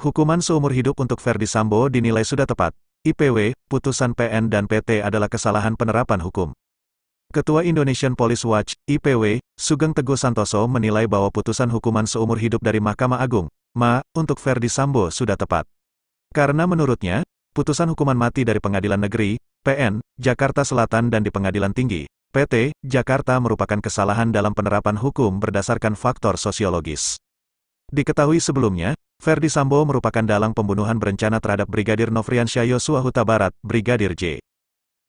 Hukuman seumur hidup untuk Verdi Sambo dinilai sudah tepat. IPW, putusan PN dan PT adalah kesalahan penerapan hukum. Ketua Indonesian Police Watch, IPW, Sugeng Teguh Santoso menilai bahwa putusan hukuman seumur hidup dari Mahkamah Agung, MA, untuk Verdi Sambo sudah tepat. Karena menurutnya, putusan hukuman mati dari Pengadilan Negeri, PN, Jakarta Selatan dan di Pengadilan Tinggi, PT, Jakarta merupakan kesalahan dalam penerapan hukum berdasarkan faktor sosiologis. Diketahui sebelumnya, Verdi Sambo merupakan dalang pembunuhan berencana terhadap Brigadir Nofrian Yosua Huta Barat, Brigadir J.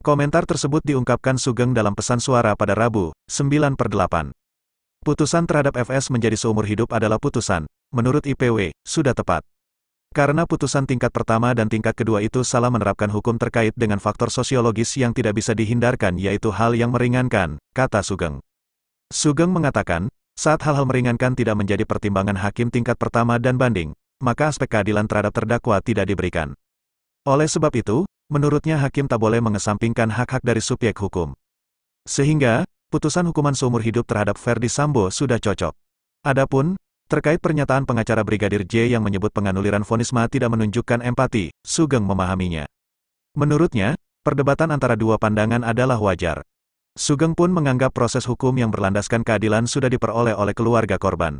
Komentar tersebut diungkapkan Sugeng dalam pesan suara pada Rabu, 9 per 8. Putusan terhadap FS menjadi seumur hidup adalah putusan, menurut IPW, sudah tepat. Karena putusan tingkat pertama dan tingkat kedua itu salah menerapkan hukum terkait dengan faktor sosiologis yang tidak bisa dihindarkan yaitu hal yang meringankan, kata Sugeng. Sugeng mengatakan, saat hal-hal meringankan tidak menjadi pertimbangan hakim tingkat pertama dan banding, maka aspek keadilan terhadap terdakwa tidak diberikan. Oleh sebab itu, menurutnya hakim tak boleh mengesampingkan hak-hak dari subjek hukum. Sehingga, putusan hukuman seumur hidup terhadap Verdi Sambo sudah cocok. Adapun, terkait pernyataan pengacara Brigadir J yang menyebut penganuliran fonisma tidak menunjukkan empati, Sugeng memahaminya. Menurutnya, perdebatan antara dua pandangan adalah wajar. Sugeng pun menganggap proses hukum yang berlandaskan keadilan sudah diperoleh oleh keluarga korban.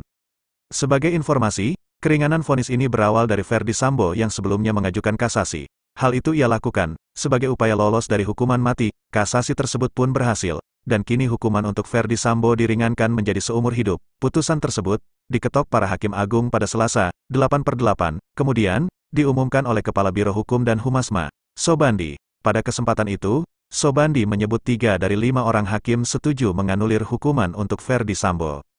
Sebagai informasi, Keringanan vonis ini berawal dari Verdi Sambo yang sebelumnya mengajukan kasasi. Hal itu ia lakukan, sebagai upaya lolos dari hukuman mati, kasasi tersebut pun berhasil, dan kini hukuman untuk Verdi Sambo diringankan menjadi seumur hidup. Putusan tersebut, diketok para Hakim Agung pada Selasa, 8 per 8, kemudian, diumumkan oleh Kepala Biro Hukum dan Humasma, Sobandi. Pada kesempatan itu, Sobandi menyebut tiga dari lima orang hakim setuju menganulir hukuman untuk Verdi Sambo.